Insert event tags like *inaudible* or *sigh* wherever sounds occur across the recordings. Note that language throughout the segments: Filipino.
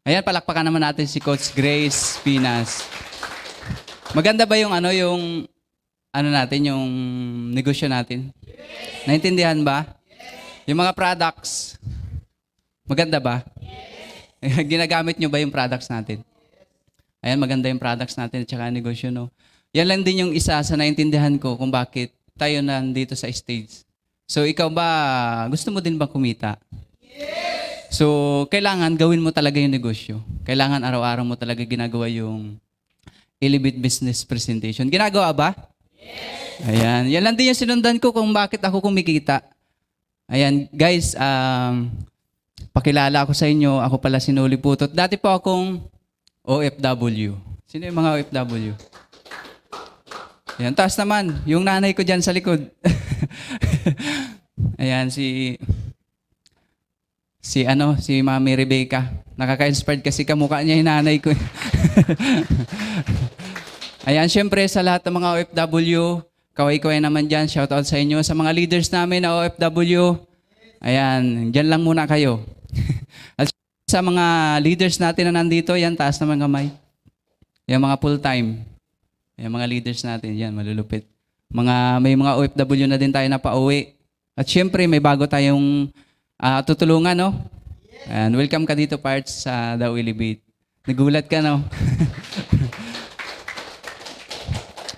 Ayan, palakpakan naman natin si Coach Grace Pinas. Maganda ba yung ano, yung ano natin, yung negosyo natin? Yes. Naintindihan ba? Yes. Yung mga products, maganda ba? Yes. *laughs* Ginagamit nyo ba yung products natin? Ayan, maganda yung products natin at saka negosyo, no? Yan lang din yung isa sa naintindihan ko kung bakit tayo nandito sa stage. So, ikaw ba, gusto mo din ba kumita? Yes! So, kailangan gawin mo talaga yung negosyo. Kailangan araw-araw mo talaga ginagawa yung Elevate Business Presentation. Ginagawa ba? Yes! Ayan. Yan lang din yung sinundan ko kung bakit ako kumikita. Ayan, guys, um, pakilala ako sa inyo. Ako pala si Noli Putot. Dati po akong OFW. Sino yung mga OFW? Ayan, taas naman. Yung nanay ko dyan sa likod. *laughs* Ayan, si si ano, si Mami Rebecca. Nakaka-inspired kasi kamukha niya yung nanay ko. *laughs* Ayan, syempre sa lahat ng mga OFW, kaway-kaway naman dyan, shout out sa inyo. Sa mga leaders namin na OFW, ayan, dyan lang muna kayo. *laughs* At sa mga leaders natin na nandito, yan, taas naman kamay. Yung mga full-time. Yung mga leaders natin, yan, malulupit. Mga, may mga OFW na din tayo na pauwi. At syempre, may bago tayong uh, tutulungan, no? And welcome ka dito, Parts, sa uh, The Willy Beat. Nagulat ka, no? *laughs*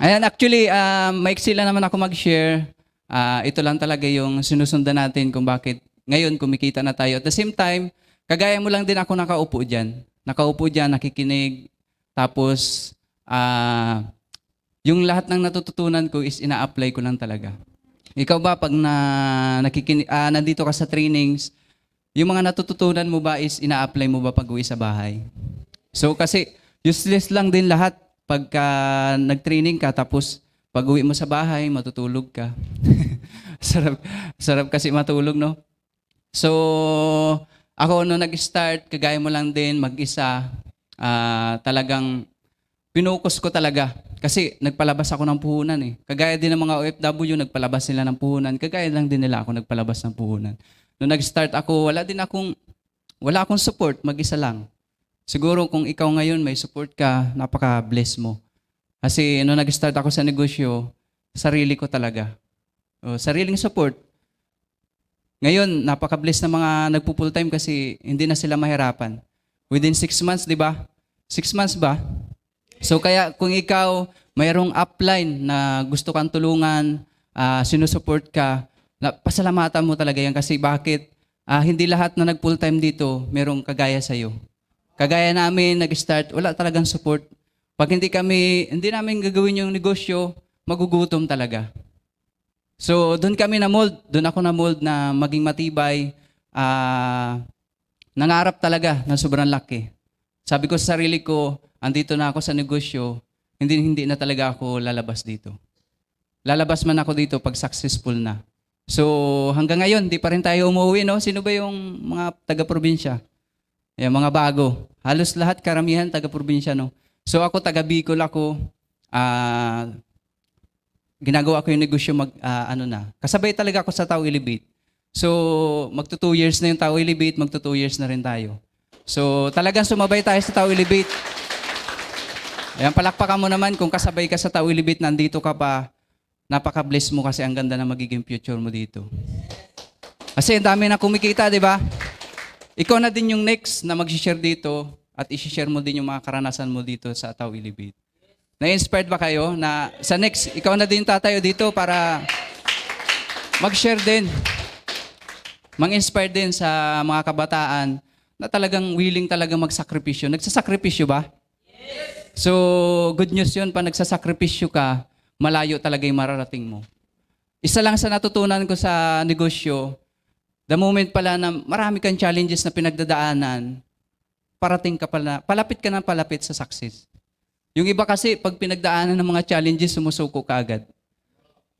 Ayan, actually, uh, maiksi lang naman ako mag-share. Uh, ito lang talaga yung sinusundan natin kung bakit ngayon kumikita na tayo. At the same time, kagaya mo lang din ako nakaupo dyan. Nakaupo dyan, nakikinig. Tapos, uh, yung lahat ng natututunan ko is ina-apply ko lang talaga. Ikaw ba pag na, nakikin, uh, ah, nandito ka sa trainings, yung mga natututunan mo ba is ina-apply mo ba pag uwi sa bahay? So kasi useless lang din lahat pagka nag-training ka tapos pag uwi mo sa bahay, matutulog ka. *laughs* sarap, sarap kasi matulog, no? So, ako no nag-start, kagaya mo lang din, mag-isa, uh, talagang pinukus ko talaga kasi nagpalabas ako ng puhunan eh. Kagaya din ng mga OFW, nagpalabas sila ng puhunan. Kagaya lang din nila ako nagpalabas ng puhunan. Nung nag-start ako, wala din akong, wala akong support, mag-isa lang. Siguro kung ikaw ngayon may support ka, napaka-bless mo. Kasi nung nag-start ako sa negosyo, sarili ko talaga. O, sariling support. Ngayon, napaka-bless na mga nagpo-full time kasi hindi na sila mahirapan. Within six months, di ba? Six months ba? So kaya kung ikaw mayroong upline na gusto kang tulungan, uh, sinusupport ka, pasalamatan mo talaga yan kasi bakit uh, hindi lahat na nag full-time dito mayroong kagaya sa iyo. Kagaya namin, nag-start, wala talagang support. Pag hindi kami, hindi namin gagawin yung negosyo, magugutom talaga. So doon kami na mold, doon ako na mold na maging matibay, uh, nangarap talaga na sobrang laki. Sabi ko sa sarili ko, andito na ako sa negosyo, hindi, hindi na talaga ako lalabas dito. Lalabas man ako dito pag successful na. So hanggang ngayon, di pa rin tayo umuwi, no? Sino ba yung mga taga-probinsya? Yung mga bago. Halos lahat, karamihan taga-probinsya, no? So ako taga-Bicol ako. Uh, ginagawa ko yung negosyo mag, uh, ano na. Kasabay talaga ako sa Tao Elevate. So magto 2 years na yung Tao Elevate, magto 2 years na rin tayo. So talagang sumabay tayo sa Tao Elevate. Ayan, palakpakan mo naman kung kasabay ka sa Tao Elevate, nandito ka pa, napaka-bless mo kasi ang ganda na magiging future mo dito. Kasi ang dami na kumikita, di ba? Ikaw na din yung next na mag-share dito at i-share mo din yung mga karanasan mo dito sa Tao Elevate. Na-inspired ba kayo na sa next, ikaw na din tatayo dito para mag-share din. mag inspire din sa mga kabataan na talagang willing talaga magsakripisyo. Nagsasakripisyo ba? Yes. So, good news yun, pa nagsasakripisyo ka, malayo talaga yung mararating mo. Isa lang sa natutunan ko sa negosyo, the moment pala na marami kang challenges na pinagdadaanan, parating ka pala, palapit ka na palapit sa success. Yung iba kasi, pag pinagdaanan ng mga challenges, sumusuko ka agad.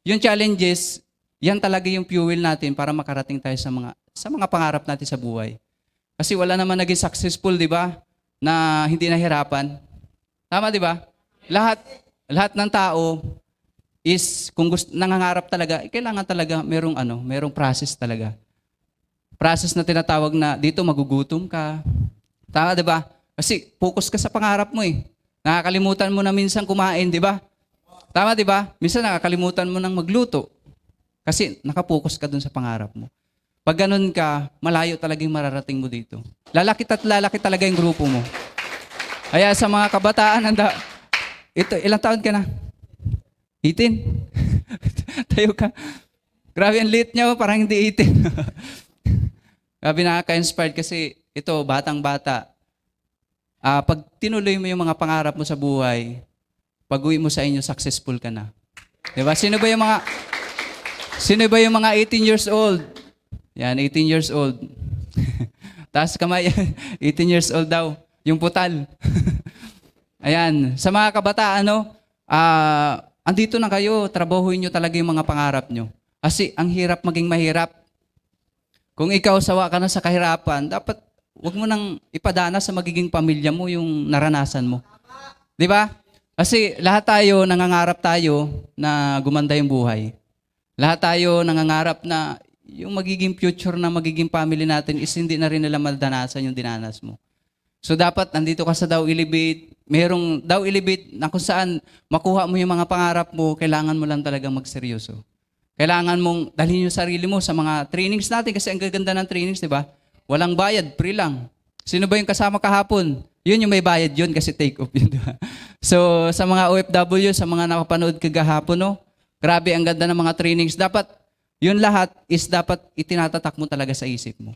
Yung challenges, yan talaga yung fuel natin para makarating tayo sa mga, sa mga pangarap natin sa buhay. Kasi wala naman naging successful, di ba? Na hindi nahirapan. Tama, di ba? Lahat, lahat ng tao is, kung gusto, nangangarap talaga, kailangan talaga merong ano, merong process talaga. Process na tinatawag na dito magugutom ka. Tama, di ba? Kasi focus ka sa pangarap mo eh. Nakakalimutan mo na minsan kumain, di ba? Tama, di ba? Minsan nakakalimutan mo nang magluto. Kasi nakapokus ka dun sa pangarap mo. Pag ganun ka, malayo talaga yung mararating mo dito. Lalaki at lalaki talaga yung grupo mo. Kaya sa mga kabataan, anda, ito, ilang taon ka na? 18? *laughs* Tayo ka. Grabe, ang late niya, oh, parang hindi 18. *laughs* Grabe, nakaka-inspired kasi ito, batang-bata. Uh, ah, pag tinuloy mo yung mga pangarap mo sa buhay, pag uwi mo sa inyo, successful ka na. Diba? Sino ba yung mga, sino ba yung mga 18 years old? Yan, 18 years old. *laughs* Taas kamay, 18 *laughs* years old daw, yung putal. *laughs* Ayan, sa mga kabataan, no, uh, ah, andito na kayo, trabahuin nyo talaga yung mga pangarap nyo. Kasi ang hirap maging mahirap. Kung ikaw sawa ka na sa kahirapan, dapat wag mo nang ipadana sa magiging pamilya mo yung naranasan mo. Di ba? Kasi lahat tayo nangangarap tayo na gumanda yung buhay. Lahat tayo nangangarap na yung magiging future na magiging family natin is hindi na rin nila madanasan yung dinanas mo. So dapat nandito ka sa Dow Elevate, merong Dow Elevate na kung saan makuha mo yung mga pangarap mo, kailangan mo lang talaga magseryoso. Kailangan mong dalhin yung sarili mo sa mga trainings natin kasi ang gaganda ng trainings, di ba? Walang bayad, free lang. Sino ba yung kasama kahapon? Yun yung may bayad yun kasi take off yun, di ba? *laughs* So sa mga OFW, sa mga nakapanood kagahapon, no? Grabe ang ganda ng mga trainings. Dapat yun lahat is dapat itinatatak mo talaga sa isip mo.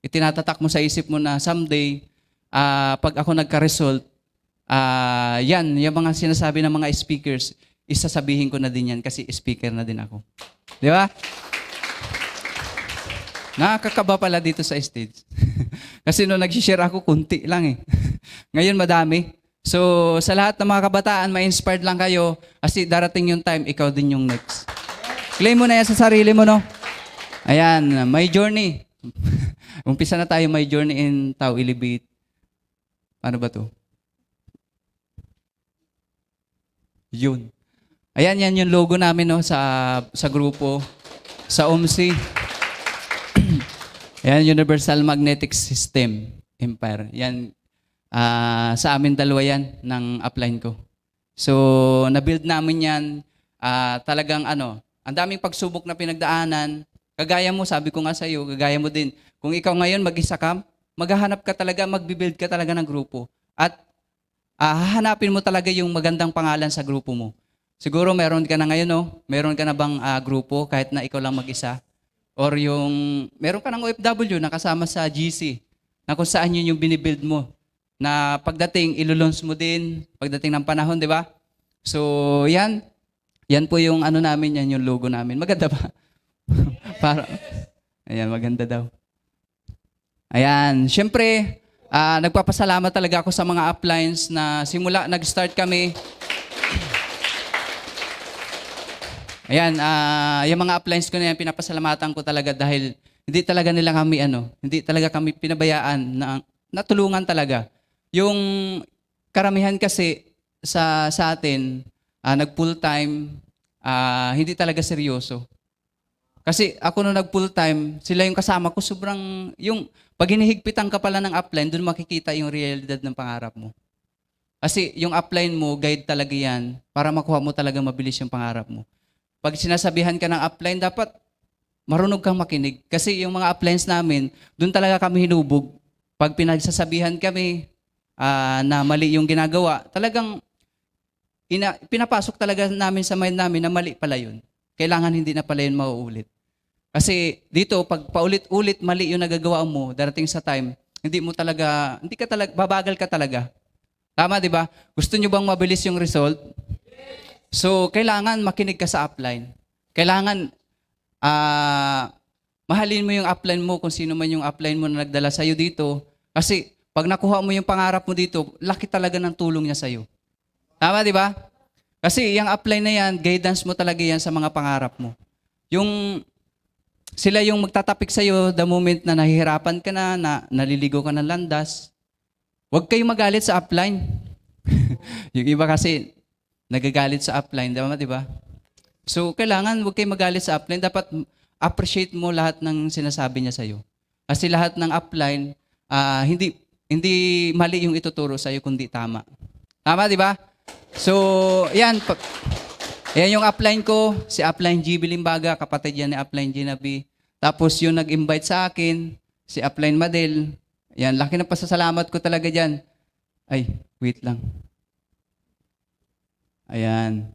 Itinatatak mo sa isip mo na someday, uh, pag ako nagka-result, uh, yan, yung mga sinasabi ng mga speakers, isasabihin ko na din yan kasi speaker na din ako. Di ba? Nakakakaba pala dito sa stage. *laughs* kasi nung nag-share ako, kunti lang eh. *laughs* Ngayon madami. So, sa lahat ng mga kabataan, ma-inspired lang kayo kasi darating yung time, ikaw din yung next. Claim mo na yan sa sarili mo, no? Ayan, my journey. *laughs* Umpisa na tayo, my journey in Tao Ilibit. Ano ba to? Yun. Ayan, yan yung logo namin no, sa, sa grupo, sa OMSI. *clears throat* Ayan, Universal Magnetic System Empire. Yan, uh, sa amin dalawa yan ng upline ko. So, na-build namin yan. Uh, talagang ano, ang daming pagsubok na pinagdaanan. Kagaya mo, sabi ko nga sa iyo, kagaya mo din. Kung ikaw ngayon mag-isa ka, maghahanap ka talaga, magbibuild ka talaga ng grupo. At ah, hahanapin mo talaga yung magandang pangalan sa grupo mo. Siguro meron ka na ngayon, no? Meron ka na bang uh, grupo kahit na ikaw lang mag-isa? Or yung, meron ka ng OFW na kasama sa GC na kung saan yun yung binibuild mo. Na pagdating, ilulons mo din, pagdating ng panahon, di ba? So, yan. Yan po yung ano namin, yan yung logo namin. Maganda ba? *laughs* Para, ayan, maganda daw. Ayan, syempre, uh, nagpapasalamat talaga ako sa mga uplines na simula nag-start kami. Ayan, uh, yung mga uplines ko na yan, pinapasalamatan ko talaga dahil hindi talaga nila kami ano, hindi talaga kami pinabayaan na natulungan talaga. Yung karamihan kasi sa sa atin, uh, ah, nag full time, uh, hindi talaga seryoso. Kasi ako no nag full time, sila yung kasama ko, sobrang, yung pag hinihigpitan ka pala ng upline, doon makikita yung realidad ng pangarap mo. Kasi yung upline mo, guide talaga yan para makuha mo talaga mabilis yung pangarap mo. Pag sinasabihan ka ng upline, dapat marunong kang makinig. Kasi yung mga uplines namin, doon talaga kami hinubog. Pag pinagsasabihan kami uh, na mali yung ginagawa, talagang ina, pinapasok talaga namin sa mind namin na mali pala yun. Kailangan hindi na pala yun mauulit. Kasi dito, pag paulit-ulit mali yung nagagawa mo, darating sa time, hindi mo talaga, hindi ka talaga, babagal ka talaga. Tama, di ba? Gusto nyo bang mabilis yung result? So, kailangan makinig ka sa upline. Kailangan, ah, uh, mahalin mo yung upline mo kung sino man yung upline mo na nagdala sa'yo dito. Kasi, pag nakuha mo yung pangarap mo dito, laki talaga ng tulong niya sa'yo. Tama, di ba? Kasi yung apply na yan, guidance mo talaga yan sa mga pangarap mo. Yung sila yung magtatapik sa iyo the moment na nahihirapan ka na, na naliligo ka ng landas. Huwag kayong magalit sa upline. *laughs* yung iba kasi nagagalit sa upline, tama 'di ba? So kailangan huwag kayong magalit sa upline, dapat appreciate mo lahat ng sinasabi niya sa iyo. Kasi lahat ng upline uh, hindi hindi mali yung ituturo sa iyo kundi tama. Tama 'di ba? So, yan. Yan yung upline ko. Si upline GB Limbaga, kapatid yan ni upline Ginabi. Tapos yung nag-invite sa akin, si upline Madel. Yan, laki ng pasasalamat ko talaga dyan. Ay, wait lang. Ayan.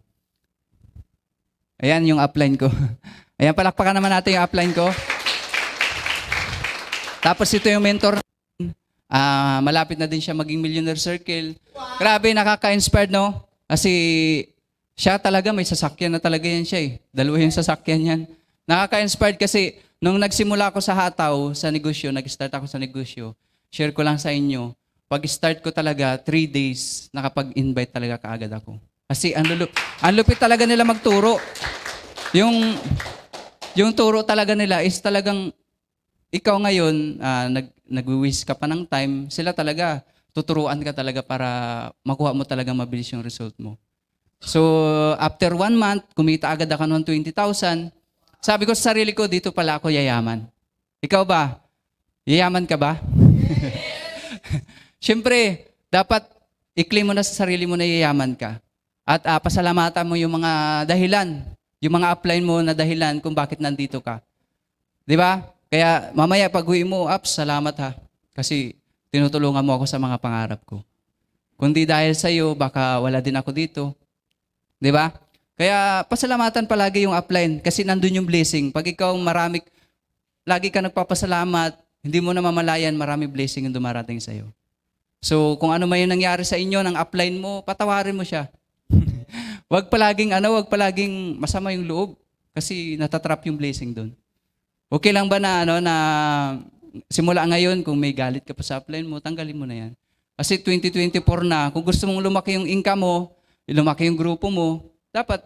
Ayan yung upline ko. *laughs* Ayan, palakpakan naman natin yung upline ko. Tapos ito yung mentor Uh, malapit na din siya maging millionaire circle. Wow. Grabe, nakaka-inspired, no? Kasi siya talaga, may sasakyan na talaga yan siya eh. Dalawa yung sasakyan yan. Nakaka-inspired kasi nung nagsimula ako sa hataw, sa negosyo, nag-start ako sa negosyo, share ko lang sa inyo, pag-start ko talaga, three days, nakapag-invite talaga kaagad ako. Kasi ang, lulup, ang lupit talaga nila magturo. Yung, yung turo talaga nila is talagang ikaw ngayon, uh, nag, nagwi-waste ka pa ng time, sila talaga, tuturuan ka talaga para makuha mo talaga mabilis yung result mo. So, after one month, kumita agad ako ng 20,000. Sabi ko sa sarili ko, dito pala ako yayaman. Ikaw ba? Yayaman ka ba? *laughs* Siyempre, dapat ikli mo na sa sarili mo na yayaman ka. At uh, pasalamatan mo yung mga dahilan, yung mga apply mo na dahilan kung bakit nandito ka. Di ba? Kaya mamaya pag uwi mo, Aps, salamat ha. Kasi tinutulungan mo ako sa mga pangarap ko. Kundi dahil sa iyo, baka wala din ako dito. Di ba? Kaya pasalamatan palagi yung upline kasi nandun yung blessing. Pag ikaw marami, lagi ka nagpapasalamat, hindi mo na mamalayan, marami blessing yung dumarating sa iyo. So kung ano man yung nangyari sa inyo, ng upline mo, patawarin mo siya. *laughs* wag palaging ano, wag palaging masama yung loob kasi natatrap yung blessing doon. Okay lang ba na ano na simula ngayon kung may galit ka pa sa upline mo, tanggalin mo na 'yan. Kasi 2024 na, kung gusto mong lumaki yung income mo, lumaki yung grupo mo, dapat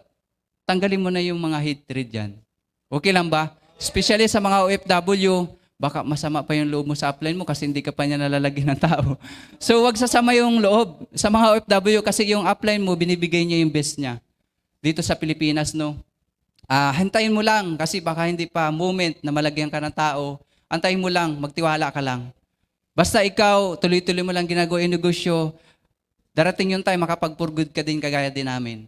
tanggalin mo na yung mga hatred yan. Okay lang ba? Especially sa mga OFW, baka masama pa yung loob mo sa upline mo kasi hindi ka pa niya nalalagyan ng tao. *laughs* So wag sasama yung loob sa mga OFW kasi yung upline mo binibigay niya yung best niya. Dito sa Pilipinas no, uh, hintayin mo lang kasi baka hindi pa moment na malagyan ka ng tao. Antayin mo lang, magtiwala ka lang. Basta ikaw, tuloy-tuloy mo lang ginagawa yung negosyo, darating yung time, makapag-for ka din kagaya din namin.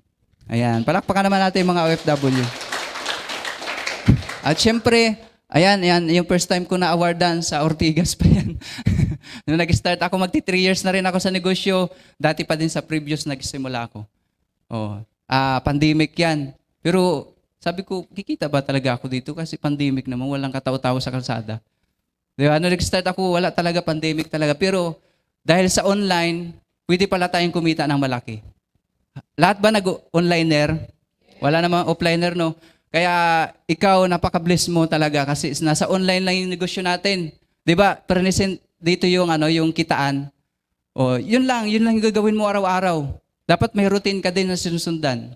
Ayan, palakpakan naman natin yung mga OFW. At syempre, ayan, ayan, yung first time ko na-awardan sa Ortigas pa yan. *laughs* Nung nag-start ako, magti-3 years na rin ako sa negosyo. Dati pa din sa previous nagsimula ako. Oh, ah, pandemic yan. Pero sabi ko, kikita ba talaga ako dito? Kasi pandemic naman, walang katao tao sa kalsada. Di ba? Ano, nag-start ako, wala talaga, pandemic talaga. Pero dahil sa online, pwede pala tayong kumita ng malaki. Lahat ba nag-onliner? Wala namang offliner, no? Kaya ikaw, napaka-bless mo talaga kasi nasa online lang yung negosyo natin. Di ba? Present dito yung, ano, yung kitaan. O, yun lang, yun lang yung gagawin mo araw-araw. Dapat may routine ka din na sinusundan.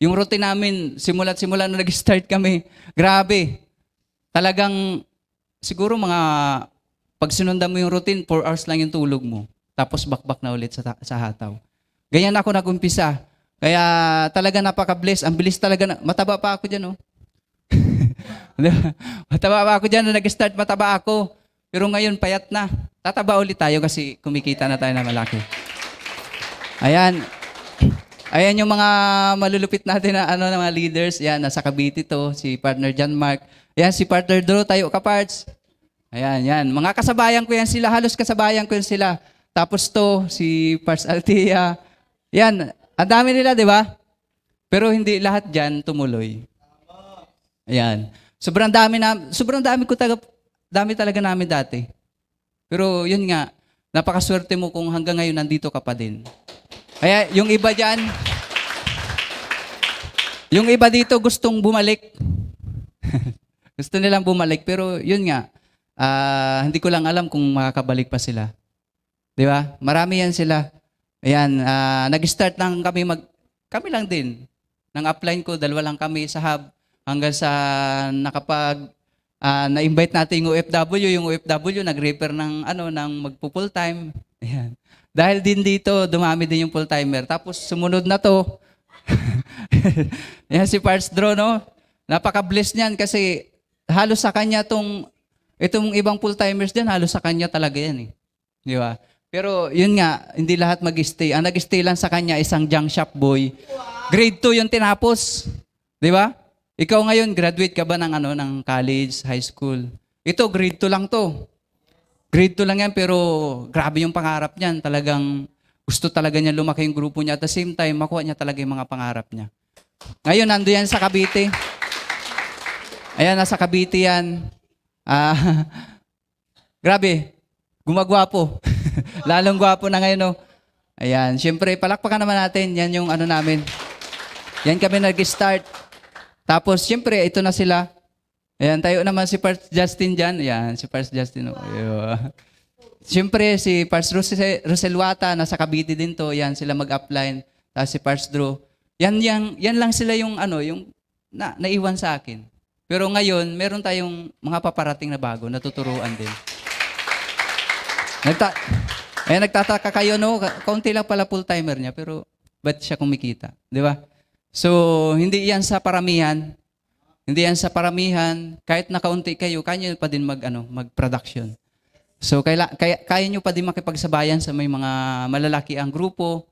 Yung routine namin, simula't simula na *laughs* nag-start kami, grabe. Talagang, siguro mga, pag sinundan mo yung routine, 4 hours lang yung tulog mo. Tapos bakbak na ulit sa, sa hataw. Ganyan ako nagumpisa. Kaya talaga napaka-bless. Ang bilis talaga. Na, mataba pa ako dyan, oh. *laughs* mataba pa ako dyan. Nung nag-start, mataba ako. Pero ngayon, payat na. Tataba ulit tayo kasi kumikita na tayo na malaki. Ayan. Ayan yung mga malulupit natin na ano mga leaders. Yan, nasa Cavite to. Si partner John Mark. Yan, si partner Drew. Tayo ka, parts. Ayan, yan. Mga kasabayan ko yan sila. Halos kasabayan ko yan sila. Tapos to, si Parts Altia. Yan. Ang dami nila, di ba? Pero hindi lahat dyan tumuloy. Ayan. Sobrang dami na, sobrang dami ko taga, dami talaga namin dati. Pero yun nga, napakaswerte mo kung hanggang ngayon nandito ka pa din. Kaya yung iba dyan, yung iba dito gustong bumalik. *laughs* Gusto nilang bumalik, pero yun nga, uh, hindi ko lang alam kung makakabalik pa sila. Di ba? Marami yan sila. Ayan, uh, nag-start lang kami mag, kami lang din. Nang upline ko, dalawa lang kami sa hub hanggang sa nakapag uh, na-invite natin yung OFW, yung OFW nag-refer ng ano ng magpo full time. Ayan. Dahil din dito, dumami din yung full-timer. Tapos sumunod na to. *laughs* Yan si Parts Draw, no? Napaka-bless niyan kasi halos sa kanya tong itong ibang full-timers din, halos sa kanya talaga yan eh. Di ba? Pero yun nga, hindi lahat mag-stay. Ang nag-stay lang sa kanya, isang junk shop boy. Grade 2 yung tinapos. Di ba? Ikaw ngayon, graduate ka ba ng, ano, ng college, high school? Ito, grade 2 lang to. Grade 2 lang yan, pero grabe yung pangarap niyan. Talagang gusto talaga niya lumaki yung grupo niya. At the same time, makuha niya talaga yung mga pangarap niya. Ngayon, nando yan sa Cavite. Ayan, nasa Cavite yan. Ah, *laughs* grabe, gumagwapo. *laughs* Lalong gwapo na ngayon, no? Oh. Ayan, syempre, palakpakan naman natin. Yan yung ano namin. Yan kami nag-start. Tapos, syempre, ito na sila. Ayan, tayo naman si Pars Justin dyan. Ayan, si Pars Justin. Oh, wow. Ayan. Siyempre, si Pars Roselwata, nasa Cavite din to. Ayan, sila mag-upline. Tapos si Pars Drew. Yan, yan, yan lang sila yung ano, yung na, naiwan sa akin. Pero ngayon, meron tayong mga paparating na bago, natuturuan din. Nagta eh, nagtataka kayo, no? Kaunti lang pala full-timer niya, pero ba't siya kumikita? Di ba? So, hindi yan sa paramihan. Hindi yan sa paramihan, kahit nakaunti kayo, kaya nyo pa din mag, ano, mag-production. So, kaya, kaya, kaya nyo pa din makipagsabayan sa may mga malalaki ang grupo.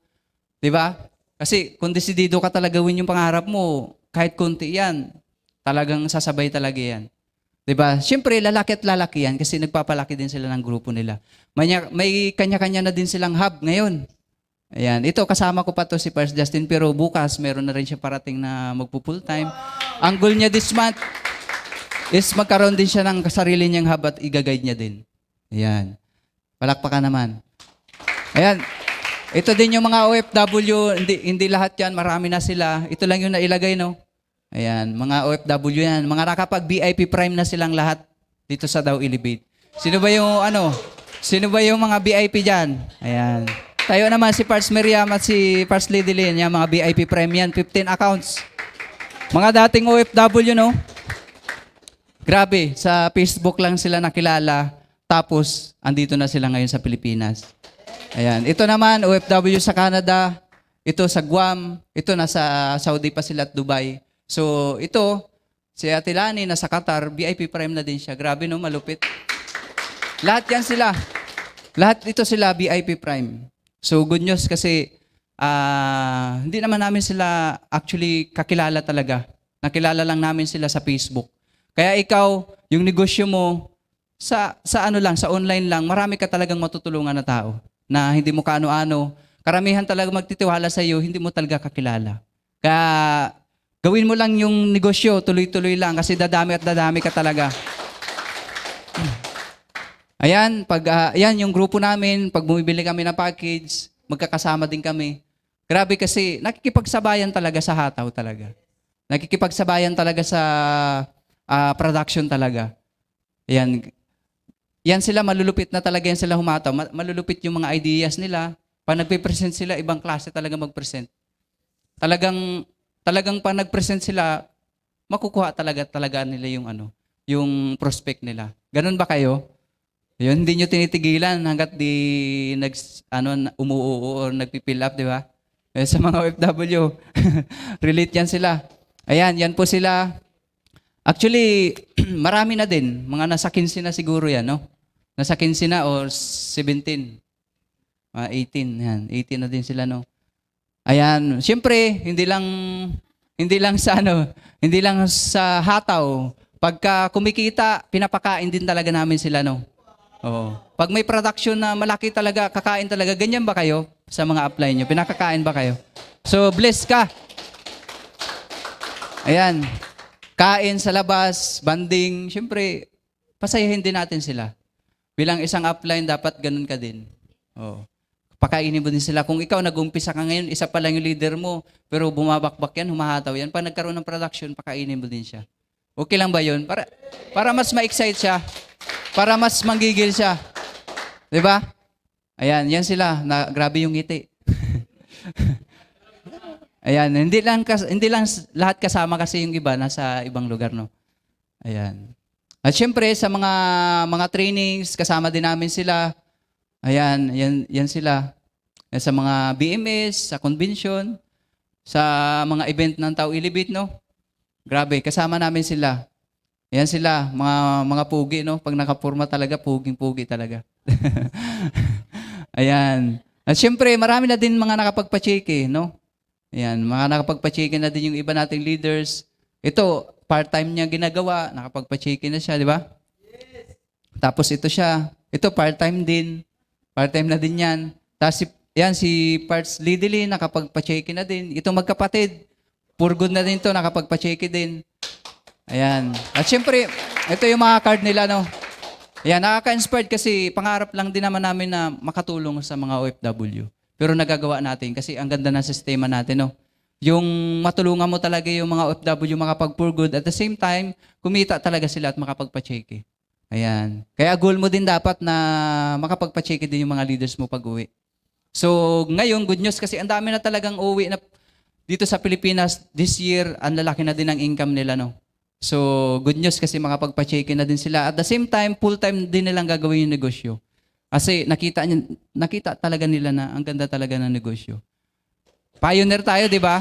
Di ba? Kasi kung desidido ka talaga win yung pangarap mo, kahit konti yan, talagang sasabay talaga yan. Di ba? Siyempre, lalaki at lalaki yan kasi nagpapalaki din sila ng grupo nila. May, may kanya-kanya na din silang hub ngayon. Ayan. Ito, kasama ko pa to si Pars Justin, pero bukas meron na rin siya parating na magpo-full time. Wow! Ang goal niya this month is magkaroon din siya ng sarili niyang hub at igagayad niya din. Ayan. Palakpakan naman. Ayan. Ito din yung mga OFW, hindi, hindi lahat yan, marami na sila. Ito lang yung nailagay, no? Ayan, mga OFW yan. Mga nakapag-VIP prime na silang lahat dito sa Dow Elevate. Sino ba yung ano? Sino ba yung mga VIP dyan? Ayan. Tayo naman si Pars Miriam at si Pars Lidilin, yung mga VIP Premium, 15 accounts. Mga dating OFW, no? Grabe, sa Facebook lang sila nakilala, tapos andito na sila ngayon sa Pilipinas. Ayan. Ito naman, OFW sa Canada, ito sa Guam, ito nasa ah, Saudi pa sila at Dubai. So ito, si Atilani nasa Qatar, VIP Prime na din siya. Grabe no, malupit. Lahat yan sila. Lahat ito sila, VIP Prime. So good news kasi uh, hindi naman namin sila actually kakilala talaga. Nakilala lang namin sila sa Facebook. Kaya ikaw, yung negosyo mo, sa, sa ano lang, sa online lang, marami ka talagang matutulungan na tao na hindi mo kaano-ano. Karamihan talaga magtitiwala sa iyo, hindi mo talaga kakilala. Kaya gawin mo lang yung negosyo, tuloy-tuloy lang kasi dadami at dadami ka talaga. Ayan, pag, uh, ayan yung grupo namin, pag bumibili kami ng package, magkakasama din kami. Grabe kasi, nakikipagsabayan talaga sa hataw talaga. Nakikipagsabayan talaga sa uh, production talaga. Ayan, yan sila, malulupit na talaga yan sila humataw. Malulupit yung mga ideas nila. Pag nagpe sila, ibang klase talaga mag-present. Talagang, talagang pag nagpresent sila, makukuha talaga talaga nila yung ano, yung prospect nila. Ganun ba kayo? Yun, hindi nyo tinitigilan hanggat di nag, ano, umuoo or nagpipill up, di ba? Eh, sa mga OFW, *laughs* relate yan sila. Ayan, yan po sila. Actually, *clears throat* marami na din. Mga nasa 15 na siguro yan, no? Nasa 15 na or 17. Mga 18, yan. 18 na din sila, no? Ayan, siyempre, hindi lang, hindi lang sa ano, hindi lang sa hataw. Pagka kumikita, pinapakain din talaga namin sila, no? Oo. Pag may production na malaki talaga, kakain talaga, ganyan ba kayo sa mga apply nyo? Pinakakain ba kayo? So, bless ka. Ayan. Kain sa labas, banding. syempre, pasayahin din natin sila. Bilang isang upline, dapat ganun ka din. Oo. Pakainin mo din sila. Kung ikaw nag-umpisa ka ngayon, isa pa lang yung leader mo, pero bumabakbak yan, humahataw yan. Pag nagkaroon ng production, pakainin mo din siya. Okay lang ba yun? Para, para mas ma-excite siya. Para mas manggigil siya. Di ba? Ayan, yan sila. Na, grabe yung ngiti. *laughs* Ayan, hindi lang, kas, hindi lang lahat kasama kasi yung iba, nasa ibang lugar, no? Ayan. At syempre, sa mga, mga trainings, kasama din namin sila. Ayan, yan, yan sila. Yan sa mga BMS, sa convention, sa mga event ng Tao Ilibit, no? Grabe, kasama namin sila. Ayan sila, mga, mga pugi, no? Pag nakapurma talaga, puging-pugi talaga. *laughs* Ayan. At syempre, marami na din mga nakapagpatsiki, no? Ayan, mga nakapagpatsiki na din yung iba nating leaders. Ito, part-time niya ginagawa, nakapagpatsiki na siya, di ba? Yes. Tapos ito siya, ito part-time din. Part-time na din yan. Tapos si, yan, si Parts Lidily, nakapagpatsiki na din. Ito magkapatid, purgod na din to, nakapagpatsiki din. Ayan. At syempre, ito yung mga card nila, no? Ayan, nakaka-inspired kasi pangarap lang din naman namin na makatulong sa mga OFW. Pero nagagawa natin kasi ang ganda ng sistema natin, no? Yung matulungan mo talaga yung mga OFW makapag-poor good. At the same time, kumita talaga sila at makapagpa-check. Ayan. Kaya goal mo din dapat na makapagpa-check din yung mga leaders mo pag-uwi. So, ngayon, good news kasi ang dami na talagang uwi na dito sa Pilipinas this year, ang lalaki na din ang income nila, no? So, good news kasi makapagpa-check na din sila. At the same time, full-time din nilang gagawin yung negosyo. Kasi nakita, nakita talaga nila na ang ganda talaga ng negosyo. Pioneer tayo, di ba?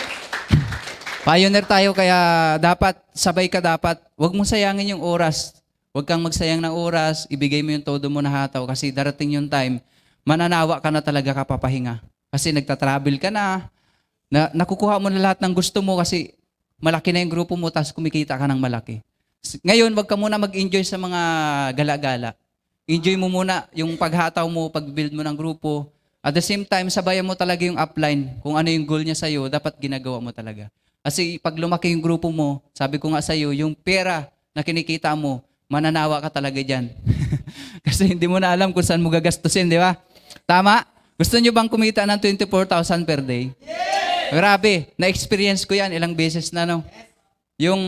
*laughs* Pioneer tayo kaya dapat, sabay ka dapat. Huwag mong sayangin yung oras. Huwag kang magsayang ng oras. Ibigay mo yung todo mo na hataw kasi darating yung time, mananawa ka na talaga kapapahinga. Kasi nagtatravel ka na, na nakukuha mo na lahat ng gusto mo kasi Malaki na yung grupo mo, tapos kumikita ka ng malaki. Ngayon, wag ka muna mag-enjoy sa mga gala-gala. Enjoy mo muna yung paghataw mo, pag-build mo ng grupo. At the same time, sabayan mo talaga yung upline. Kung ano yung goal niya sa'yo, dapat ginagawa mo talaga. Kasi pag lumaki yung grupo mo, sabi ko nga sa'yo, yung pera na kinikita mo, mananawa ka talaga dyan. *laughs* Kasi hindi mo na alam kung saan mo gagastusin, di ba? Tama? Gusto nyo bang kumita ng 24,000 per day? Yeah! Grabe, na-experience ko yan ilang beses na no. Yung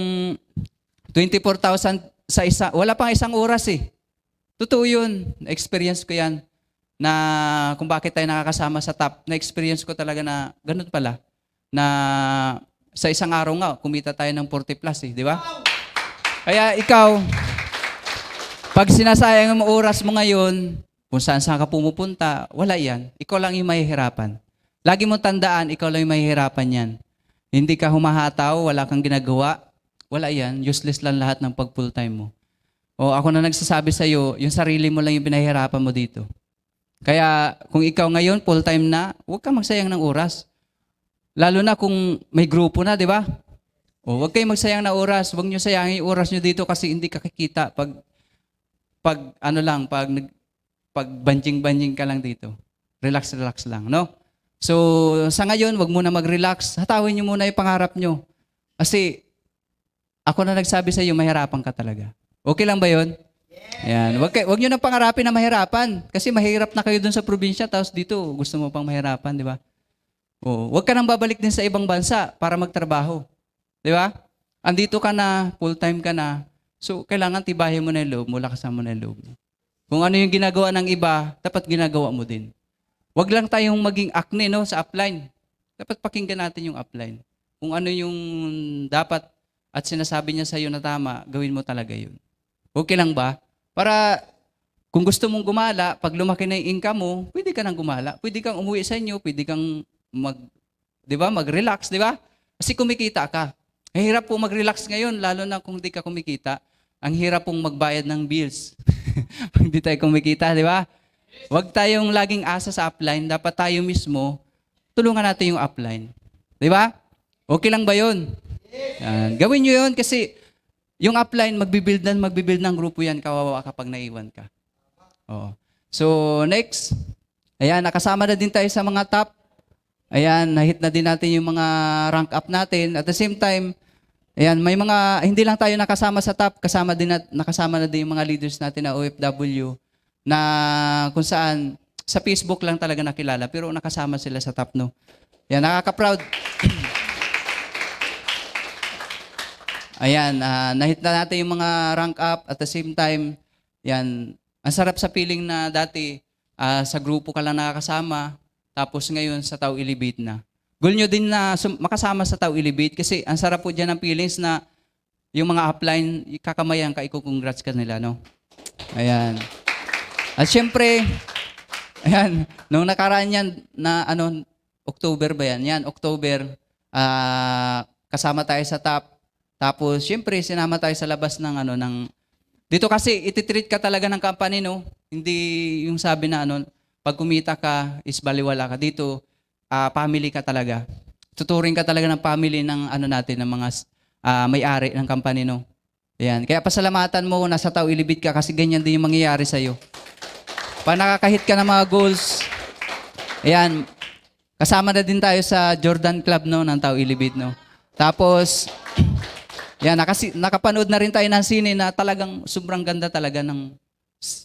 24,000 sa isa, wala pang isang oras eh. Totoo yun, na-experience ko yan na kung bakit tayo nakakasama sa top, na-experience ko talaga na ganun pala, na sa isang araw nga, kumita tayo ng 40 plus eh, di ba? Kaya ikaw, pag sinasayang mo oras mo ngayon, kung saan saan ka pumupunta, wala yan. Ikaw lang yung mahihirapan. Lagi mong tandaan, ikaw lang yung mahihirapan yan. Hindi ka humahataw, wala kang ginagawa. Wala yan. Useless lang lahat ng pag full time mo. O ako na nagsasabi sa iyo, yung sarili mo lang yung pinahirapan mo dito. Kaya kung ikaw ngayon full time na, huwag kang magsayang ng oras. Lalo na kung may grupo na, di ba? O huwag kayong magsayang na oras, huwag niyo sayangin yung oras niyo dito kasi hindi ka kikita pag pag ano lang, pag pag banjing-banjing ka lang dito. Relax, relax lang, no? So, sa ngayon, wag muna mag-relax. Hatawin niyo muna yung pangarap niyo. Kasi, ako na nagsabi sa iyo, mahirapan ka talaga. Okay lang ba yon? Yeah. Yan. Wag, wag niyo nang pangarapin na mahirapan. Kasi mahirap na kayo dun sa probinsya, tapos dito, gusto mo pang mahirapan, di ba? Oo. Oh, wag ka nang babalik din sa ibang bansa para magtrabaho. Di ba? Andito ka na, full-time ka na. So, kailangan tibahin mo na yung loob mo, lakasan mo na yung loob mo. Kung ano yung ginagawa ng iba, dapat ginagawa mo din. Wag lang tayong maging acne no, sa upline. Dapat pakinggan natin yung upline. Kung ano yung dapat at sinasabi niya sa iyo na tama, gawin mo talaga yun. Okay lang ba? Para kung gusto mong gumala, pag lumaki na yung income mo, pwede ka nang gumala. Pwede kang umuwi sa inyo, pwede kang mag, di ba, mag-relax, di ba? Kasi kumikita ka. Ang hirap po mag-relax ngayon, lalo na kung di ka kumikita. Ang hirap pong magbayad ng bills. *laughs* Hindi tayo kumikita, di ba? Huwag tayong laging asa sa upline. Dapat tayo mismo, tulungan natin yung upline. Di ba? Okay lang ba yun? Uh, gawin nyo yun kasi yung upline, magbibuild na, magbibuild ng grupo yan kawawa kapag naiwan ka. Oo. So, next. Ayan, nakasama na din tayo sa mga top. Ayan, nahit na din natin yung mga rank up natin. At the same time, ayan, may mga, hindi lang tayo nakasama sa top, kasama din na, nakasama na din yung mga leaders natin na OFW na kung saan sa Facebook lang talaga nakilala pero nakasama sila sa Tapno. Yan, nakaka-proud. *clears throat* Ayan, uh, nahit na natin yung mga rank up at the same time, yan, ang sarap sa feeling na dati uh, sa grupo ka lang nakakasama, tapos ngayon sa Tau Elevate na. Goal nyo din na sum- makasama sa Tau Elevate kasi ang sarap po dyan ng feelings na yung mga upline, kakamayan ka, ikukongrats ka nila, no? Ayan. At syempre, ayan, nung nakaraan yan na ano, October ba yan? Yan, October, uh, kasama tayo sa top. Tapos, syempre, sinama tayo sa labas ng ano, ng... Dito kasi, ititreat ka talaga ng company, no? Hindi yung sabi na ano, pag kumita ka, is baliwala ka. Dito, uh, family ka talaga. Tuturing ka talaga ng family ng ano natin, ng mga uh, may-ari ng company, no? Ayan. Kaya pasalamatan mo na sa tao ilibit ka kasi ganyan din yung mangyayari sa'yo. Pag nakakahit ka ng mga goals, ayan, kasama na din tayo sa Jordan Club no, ng Tao Ilibid. No? Tapos, yan, nakasi, nakapanood na rin tayo ng sine na talagang sobrang ganda talaga ng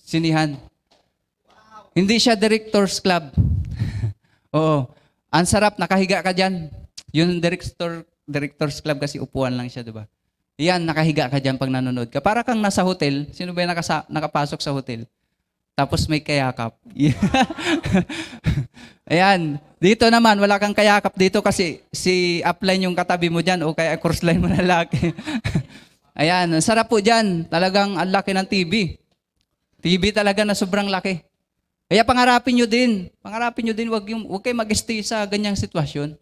sinihan. Wow. Hindi siya director's club. *laughs* Oo. Ang sarap, nakahiga ka dyan. Yung director, director's club kasi upuan lang siya, di ba? Yan, nakahiga ka dyan pag nanonood ka. Para kang nasa hotel. Sino ba yung nakasa, nakapasok sa hotel? Tapos may kayakap. *laughs* Ayan. Dito naman, wala kang kayakap dito kasi si upline yung katabi mo dyan o kaya course line mo lalaki. *laughs* Ayan. Sarap po dyan. Talagang ang laki ng TV. TV talaga na sobrang laki. Kaya pangarapin nyo din. Pangarapin nyo din. Huwag, yung, huwag kayo mag sa ganyang sitwasyon.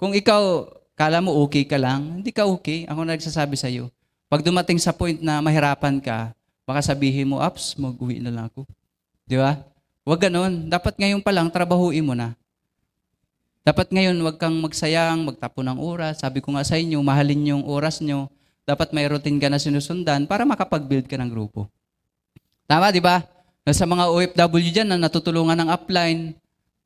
Kung ikaw, kala mo okay ka lang, hindi ka okay. Ako na nagsasabi sa'yo. Pag dumating sa point na mahirapan ka, Baka sabihin mo, Aps, mag-uwi na lang ako. Di ba? Huwag ganun. Dapat ngayon pa lang, trabahuin mo na. Dapat ngayon, huwag kang magsayang, magtapon ng oras. Sabi ko nga sa inyo, mahalin yung oras nyo. Dapat may routine ka na sinusundan para makapag-build ka ng grupo. Tama, di ba? Sa mga OFW dyan na natutulungan ng upline,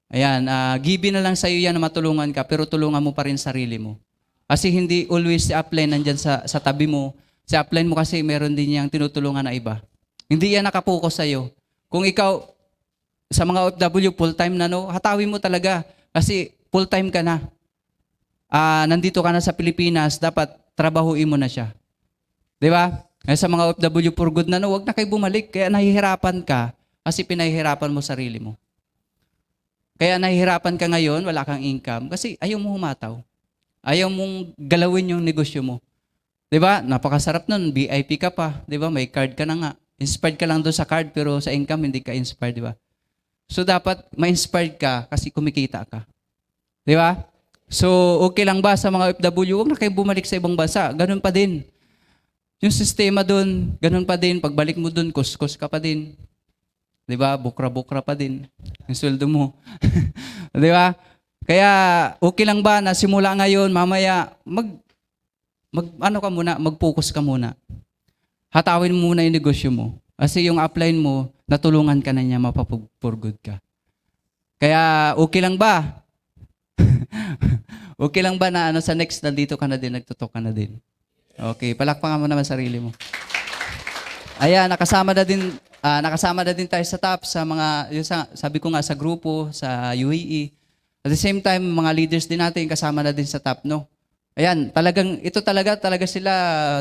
ayan, uh, ah, gibi na lang sa iyo yan na matulungan ka, pero tulungan mo pa rin sarili mo. Kasi hindi always si upline nandyan sa, sa tabi mo sa upline mo kasi, meron din niyang tinutulungan na iba. Hindi yan nakapokus sa'yo. Kung ikaw, sa mga OFW, full-time na, no, hatawin mo talaga. Kasi full-time ka na. Uh, nandito ka na sa Pilipinas, dapat trabahuin mo na siya. Di ba? Kaya eh, sa mga OFW for good na, no, wag na kayo bumalik. Kaya nahihirapan ka kasi pinahihirapan mo sarili mo. Kaya nahihirapan ka ngayon, wala kang income, kasi ayaw mo humataw. Ayaw mong galawin yung negosyo mo. 'Di ba? Napakasarap nun. VIP ka pa, 'di ba? May card ka na nga. Inspired ka lang doon sa card pero sa income hindi ka inspired, 'di ba? So dapat ma-inspired ka kasi kumikita ka. 'Di ba? So okay lang ba sa mga OFW, huwag na kayong bumalik sa ibang bansa. Ganun pa din. Yung sistema doon, ganun pa din. Pagbalik mo doon, kuskus ka pa din. 'Di ba? Bukra-bukra pa din yung sweldo mo. *laughs* 'Di ba? Kaya okay lang ba na simula ngayon, mamaya mag mag, ano ka muna, mag-focus ka muna. Hatawin mo muna yung negosyo mo. Kasi yung upline mo, natulungan ka na niya, mapapag-for good ka. Kaya okay lang ba? *laughs* okay lang ba na ano sa next, nandito ka na din, nagtutok ka na din? Okay, palakpakan mo naman sarili mo. Ayan, nakasama na din, uh, nakasama na din tayo sa top sa mga, yung sa, sabi ko nga sa grupo, sa UAE. At the same time, mga leaders din natin, kasama na din sa top, no? Ayan, talagang, ito talaga, talaga sila,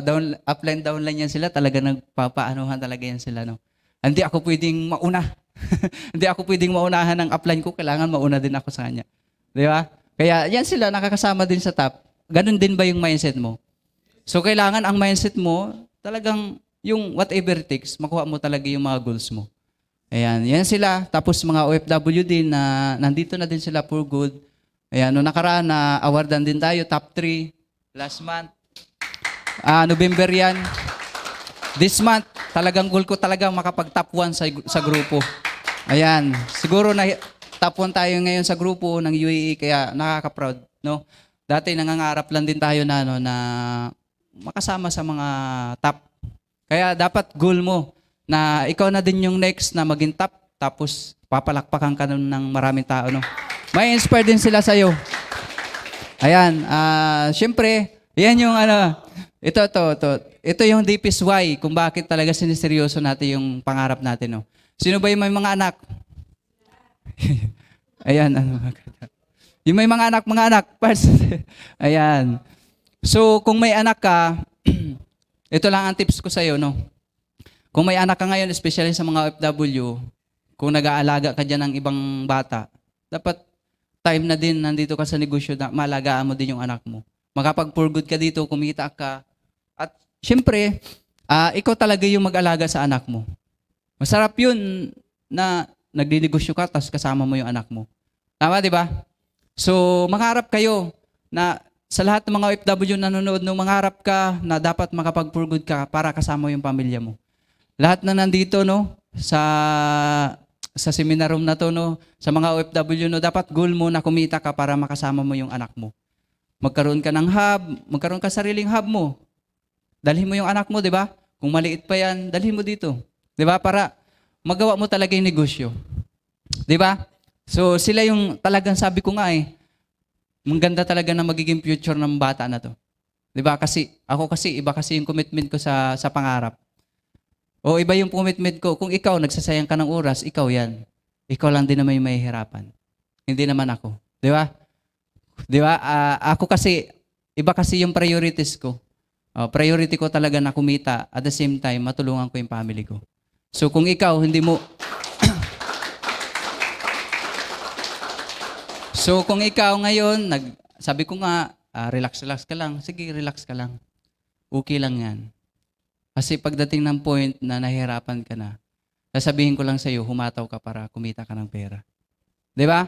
down, upline, downline yan sila, talaga nagpapaanuhan talaga yan sila. No? Hindi ako pwedeng mauna. *laughs* Hindi ako pwedeng maunahan ng upline ko, kailangan mauna din ako sa kanya. Di ba? Kaya yan sila, nakakasama din sa top. Ganun din ba yung mindset mo? So kailangan ang mindset mo, talagang yung whatever it takes, makuha mo talaga yung mga goals mo. Ayan, yan sila. Tapos mga OFW din na nandito na din sila for good Ayan, noong nakaraan na uh, awardan din tayo, top 3 last month. Uh, November yan. This month, talagang goal ko talagang makapag top 1 sa, sa grupo. Ayan, siguro na top 1 tayo ngayon sa grupo ng UAE kaya nakaka-proud, no? Dati nangangarap lang din tayo na no, na makasama sa mga top. Kaya dapat goal mo na ikaw na din yung next na maging top tapos papalakpakan ka ng maraming tao, no? May inspire din sila sa'yo. Ayan, uh, syempre, yan yung ano, ito, ito, ito. Ito yung deepest why kung bakit talaga siniseryoso natin yung pangarap natin. No? Sino ba yung may mga anak? *laughs* Ayan, ano Yung may mga anak, mga anak, *laughs* Ayan. So, kung may anak ka, *clears throat* ito lang ang tips ko sa'yo, no? Kung may anak ka ngayon, especially sa mga OFW, kung nag-aalaga ka dyan ng ibang bata, dapat time na din nandito ka sa negosyo na malagaan mo din yung anak mo. Makapag-for good ka dito, kumita ka. At syempre, uh, ikaw talaga yung mag-alaga sa anak mo. Masarap yun na nagdinegosyo ka tapos kasama mo yung anak mo. Tama, di ba? So, mangarap kayo na sa lahat ng mga OFW nanonood, nung mangarap ka na dapat makapag-for good ka para kasama yung pamilya mo. Lahat na nandito, no, sa sa seminar room na to, no, sa mga OFW, no, dapat goal mo na kumita ka para makasama mo yung anak mo. Magkaroon ka ng hub, magkaroon ka sariling hub mo. Dalhin mo yung anak mo, di ba? Kung maliit pa yan, dalhin mo dito. Di ba? Para magawa mo talaga yung negosyo. Di ba? So sila yung talagang sabi ko nga eh, maganda talaga na magiging future ng bata na to. 'Di ba? Kasi ako kasi iba kasi yung commitment ko sa sa pangarap. O iba yung commitment ko. Kung ikaw, nagsasayang ka ng oras, ikaw yan. Ikaw lang din naman yung mahihirapan. Hindi naman ako. Di ba? Di ba? Uh, ako kasi, iba kasi yung priorities ko. Uh, priority ko talaga na kumita. At the same time, matulungan ko yung family ko. So kung ikaw, hindi mo... *coughs* so kung ikaw ngayon, nag, sabi ko nga, uh, relax-relax ka lang. Sige, relax ka lang. Okay lang yan. Kasi pagdating ng point na nahihirapan ka na, sasabihin ko lang sa iyo, humataw ka para kumita ka ng pera. 'Di ba?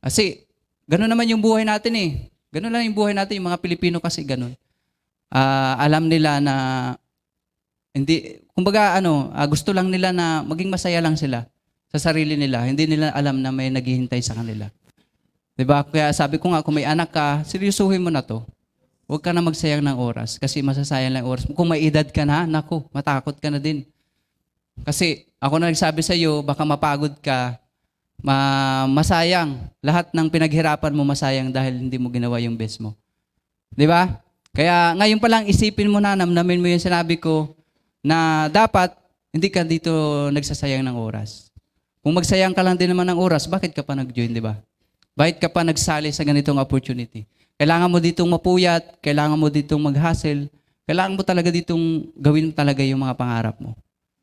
Kasi ganoon naman yung buhay natin eh. Ganoon lang yung buhay natin, yung mga Pilipino kasi ganoon. Uh, ah, alam nila na hindi kumbaga ano, uh, gusto lang nila na maging masaya lang sila sa sarili nila. Hindi nila alam na may naghihintay sa kanila. 'Di ba? Kaya sabi ko nga kung may anak ka, seryosuhin mo na 'to. Huwag ka na magsayang ng oras kasi masasayang lang oras Kung may edad ka na, naku, matakot ka na din. Kasi ako na nagsabi sa iyo, baka mapagod ka, ma masayang. Lahat ng pinaghirapan mo masayang dahil hindi mo ginawa yung best mo. 'Di ba? Kaya ngayon pa lang isipin mo na, namnamin mo yung sinabi ko na dapat hindi ka dito nagsasayang ng oras. Kung magsayang ka lang din naman ng oras, bakit ka pa nag-join, 'di ba? Bakit ka pa nagsali sa ganitong opportunity? Kailangan mo ditong mapuyat, kailangan mo ditong mag-hustle, kailangan mo talaga ditong gawin talaga yung mga pangarap mo.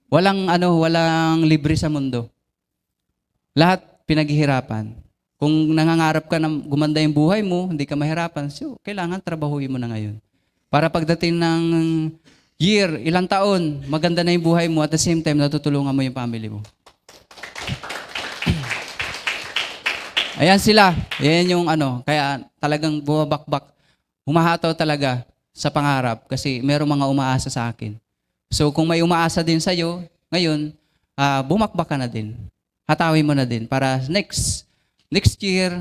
Walang ano, walang libre sa mundo. Lahat pinaghihirapan. Kung nangangarap ka na gumanda yung buhay mo, hindi ka mahirapan, so kailangan trabahuin mo na ngayon. Para pagdating ng year, ilang taon, maganda na yung buhay mo at the same time natutulungan mo yung family mo. Ayan sila. Ayan yung ano. Kaya talagang bumabakbak. Humahataw talaga sa pangarap kasi merong mga umaasa sa akin. So kung may umaasa din sa iyo, ngayon, uh, bumakbak ka na din. Hatawin mo na din para next, next year,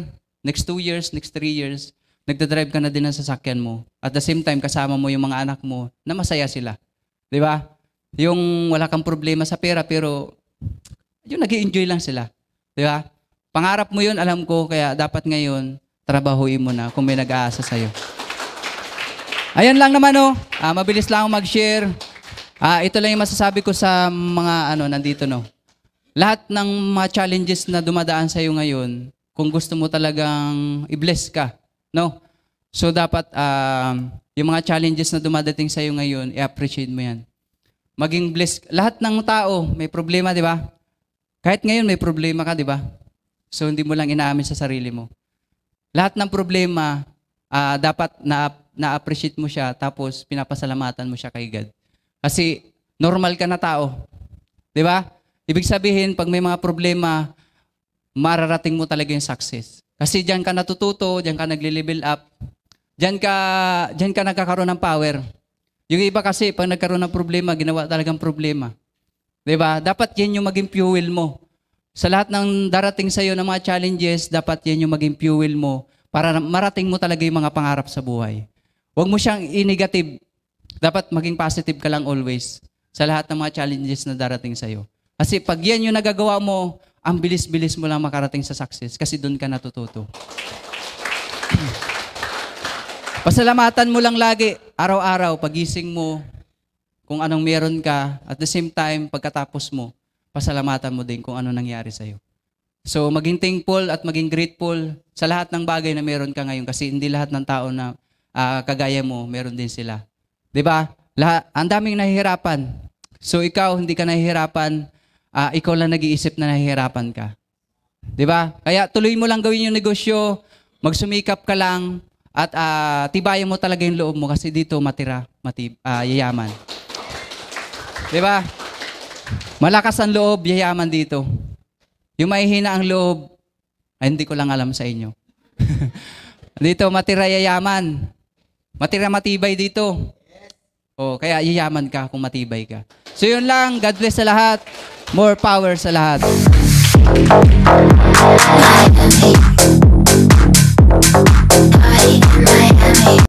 next two years, next three years, nagdadrive ka na din ng sasakyan mo. At the same time, kasama mo yung mga anak mo na masaya sila. Di ba? Yung wala kang problema sa pera pero yung nag enjoy lang sila. Di ba? Pangarap mo yun, alam ko, kaya dapat ngayon, trabahuin mo na kung may nag-aasa sa'yo. Ayan lang naman, no? Oh. Ah, mabilis lang mag-share. Ah, ito lang yung masasabi ko sa mga ano, nandito, no? Lahat ng mga challenges na dumadaan sa'yo ngayon, kung gusto mo talagang i-bless ka, no? So dapat uh, yung mga challenges na dumadating sa iyo ngayon, i-appreciate mo 'yan. Maging blessed. Lahat ng tao may problema, 'di ba? Kahit ngayon may problema ka, 'di ba? So hindi mo lang inaamin sa sarili mo. Lahat ng problema, uh, dapat na, na-appreciate mo siya tapos pinapasalamatan mo siya kay God. Kasi normal ka na tao. 'Di ba? Ibig sabihin, pag may mga problema, mararating mo talaga yung success. Kasi diyan ka natututo, diyan ka nagle-level up, diyan ka diyan ka nagkakaroon ng power. Yung iba kasi pag nagkaroon ng problema, ginawa talagang problema. 'Di ba? Dapat 'yan yung maging fuel mo. Sa lahat ng darating sa iyo ng mga challenges, dapat yan yung maging fuel mo para marating mo talaga yung mga pangarap sa buhay. Huwag mo siyang i-negative. Dapat maging positive ka lang always sa lahat ng mga challenges na darating sa iyo. Kasi pag yan yung nagagawa mo, ang bilis-bilis mo lang makarating sa success kasi doon ka natututo. *clears throat* Pasalamatan mo lang lagi, araw-araw, pagising mo, kung anong meron ka, at the same time, pagkatapos mo, pasalamatan mo din kung ano nangyari sa iyo. So maging thankful at maging grateful sa lahat ng bagay na meron ka ngayon kasi hindi lahat ng tao na uh, kagaya mo, meron din sila. 'Di ba? Lahat ang daming nahihirapan. So ikaw hindi ka nahihirapan, uh, ikaw lang nag-iisip na nahihirapan ka. 'Di ba? Kaya tuloy mo lang gawin yung negosyo, magsumikap ka lang at uh, ah, tibayan mo talaga yung loob mo kasi dito matira, matib, uh, yayaman. 'Di ba? Malakas ang loob, yayaman dito. Yung mahihina ang loob, ay hindi ko lang alam sa inyo. *laughs* dito, matira yayaman. Matira matibay dito. O, oh, kaya yayaman ka kung matibay ka. So yun lang, God bless sa lahat. More power sa lahat. Miami, Miami.